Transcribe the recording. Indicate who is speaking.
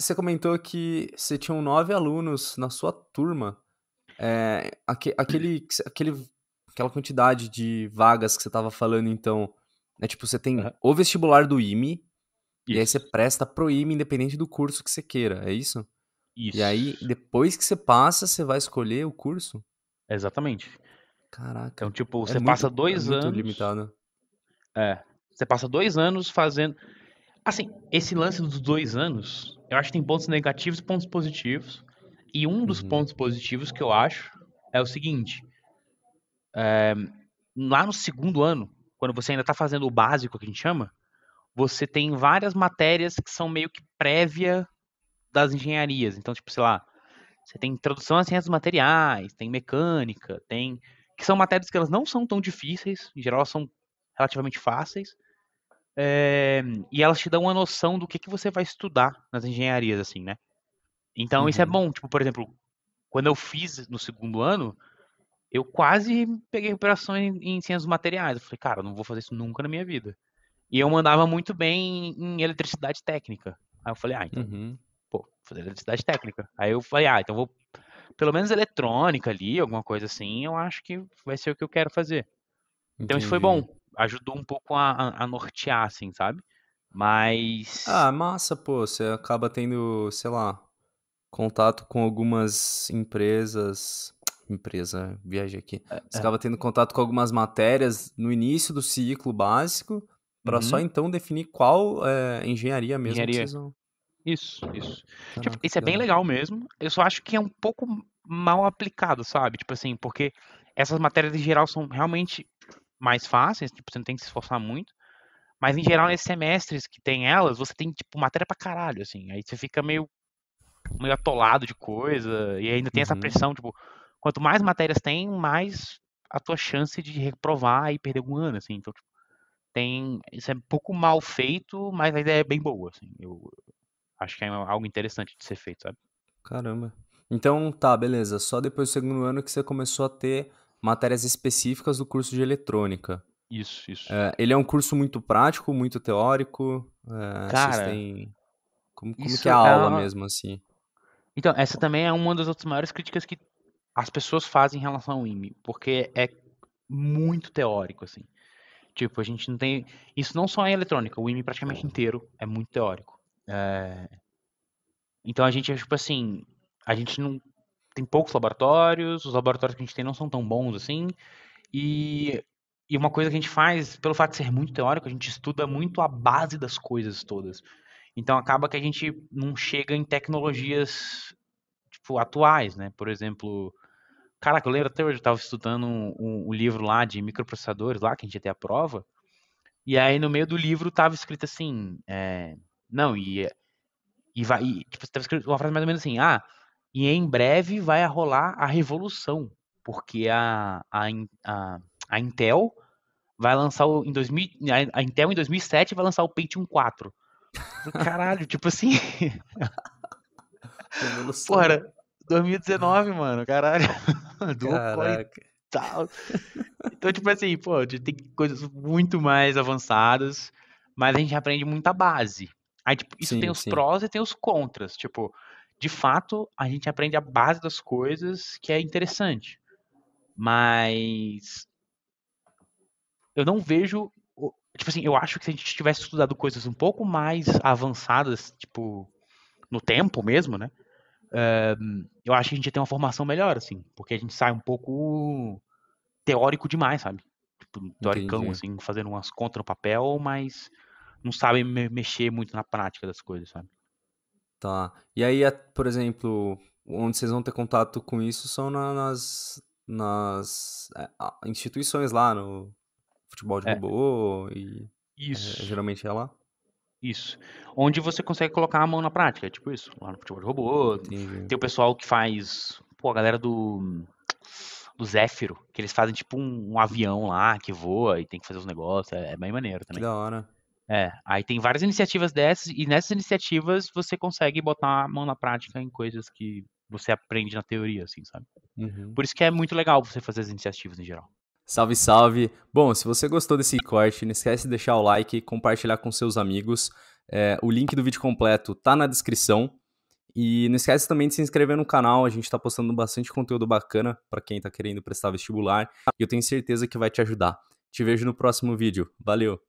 Speaker 1: você comentou que você tinha nove alunos na sua turma. É, aquele, aquele, aquela quantidade de vagas que você estava falando, então, né, tipo, você tem uhum. o vestibular do IME, isso. e aí você presta pro IME independente do curso que você queira, é isso? Isso. E aí, depois que você passa, você vai escolher o curso? Exatamente. Caraca. Então, tipo, é você é passa muito, dois é anos. limitado.
Speaker 2: É. Você passa dois anos fazendo. Assim, esse lance dos dois anos eu acho que tem pontos negativos e pontos positivos. E um dos uhum. pontos positivos que eu acho é o seguinte: é, lá no segundo ano, quando você ainda está fazendo o básico que a gente chama, você tem várias matérias que são meio que prévia das engenharias. Então, tipo, sei lá, você tem introdução às ciências materiais, tem mecânica, tem. que são matérias que elas não são tão difíceis, em geral elas são relativamente fáceis, é, e elas te dão uma noção do que, que você vai estudar nas engenharias, assim, né? Então uhum. isso é uhum. bom. Tipo, por exemplo, quando eu fiz no segundo ano, eu quase peguei recuperação em, em ciências materiais. Eu falei, cara, eu não vou fazer isso nunca na minha vida. E eu mandava muito bem em eletricidade técnica. Aí eu falei, ah, então, uhum. pô, vou fazer eletricidade técnica. Aí eu falei, ah, então vou, pelo menos eletrônica ali, alguma coisa assim, eu acho que
Speaker 1: vai ser o que eu quero fazer. Entendi. Então isso foi bom
Speaker 2: ajudou um pouco a, a, nortear, assim, sabe? Mas.
Speaker 1: Ah, massa, pô. Você acaba tendo, sei lá, contato com algumas empresas. Empresa, viajei aqui. É, você é. acaba tendo contato com algumas matérias no início do ciclo básico, para uhum. só então definir qual é, engenharia mesmo engenharia. precisam.
Speaker 2: Isso, isso. Caraca, tipo, isso é bem legal mesmo. Eu só acho que é um pouco mal aplicado, sabe? Tipo assim, porque essas matérias em geral são realmente mais fáceis, tipo, você não tem que se esforçar muito. Mas em geral, nesses semestres que tem elas, você tem, tipo, matéria pra caralho, assim. Aí você fica meio, meio atolado de coisa. E ainda tem uhum. essa pressão, tipo, quanto mais matérias tem, mais a tua chance de reprovar e perder algum ano, assim. Então, tipo, tem. Isso é um pouco mal feito, mas a ideia é bem boa, assim. Eu acho que é algo interessante de ser feito, sabe?
Speaker 1: Caramba. Então, tá, beleza. Só depois do segundo ano que você começou a ter matérias específicas do curso de eletrônica. Isso, isso. É, ele é um curso muito prático, muito teórico. É, Cara, têm... como, como que é a é aula uma... mesmo, assim?
Speaker 2: Então, essa também é uma das outras maiores críticas que as pessoas fazem em relação ao IME, porque é muito teórico, assim. Tipo, a gente não tem. Isso não só é eletrônica, o IME praticamente inteiro é muito teórico. É... Então a gente é tipo assim. A gente não tem poucos laboratórios, os laboratórios que a gente tem não são tão bons assim. E, e uma coisa que a gente faz, pelo fato de ser muito teórico, a gente estuda muito a base das coisas todas. Então acaba que a gente não chega em tecnologias tipo, atuais, né? Por exemplo, caraca, eu lembro até hoje, eu estava estudando um, um, livro lá de microprocessadores, lá que a gente ia ter a prova, e aí no meio do livro estava escrito assim, é, não, e, e, vai, e tipo, estava escrito uma frase mais ou menos assim, ah, e em breve vai rolar a revolução, porque a, a, a, a Intel vai lançar o, em 2000, a Intel em 2007 vai lançar o Pentium 4. Caralho, tipo assim. fora 2019, né? mano, caralho. Caraca. Tal. Então, tipo assim, pô, tem coisas muito mais avançadas, mas a gente aprende muita base. Aí, tipo, isso sim, tem os sim. prós e tem os contras. Tipo, de fato, a gente aprende a base das coisas, que é interessante. Mas eu não vejo, tipo assim, eu acho que se a gente tivesse estudado coisas um pouco mais avançadas, tipo no tempo mesmo, né? Eh, eu acho que a gente ia ter uma formação melhor, assim, porque a gente sai um pouco teórico demais, sabe? Tipo, teoricão, Entendi. assim, fazendo umas contas no
Speaker 1: papel, mas não sabe mexer muito na
Speaker 2: prática das coisas, sabe?
Speaker 1: Tá. E aí, por exemplo, onde vocês vão ter contato com isso são na, nas, nas é, instituições lá no futebol de é. robô e é, isso. É, geralmente é lá. Isso. Onde você consegue colocar a mão na prática, é tipo isso,
Speaker 2: lá no futebol de robô. Entendi. Tem o pessoal que faz, pô, a galera do do Zéfiro, que eles fazem tipo um, um avião lá que voa e tem que fazer os negócios, é, é bem maneiro também. Que da hora. É, aí tem várias iniciativas dessas, e nessas iniciativas você consegue botar a mão na prática em coisas que você aprende na teoria, assim, sabe? Uhum. Por isso que é muito legal
Speaker 1: você fazer as iniciativas em geral. Salve, salve! Bom, se você gostou desse corte, não esquece de deixar o like, compartilhar com seus amigos. É, o link do vídeo completo tá na descrição. E não esquece também de se inscrever no canal, a gente está postando bastante conteúdo bacana para quem está querendo prestar vestibular. E eu tenho certeza que vai te ajudar. Te vejo no próximo vídeo. Valeu!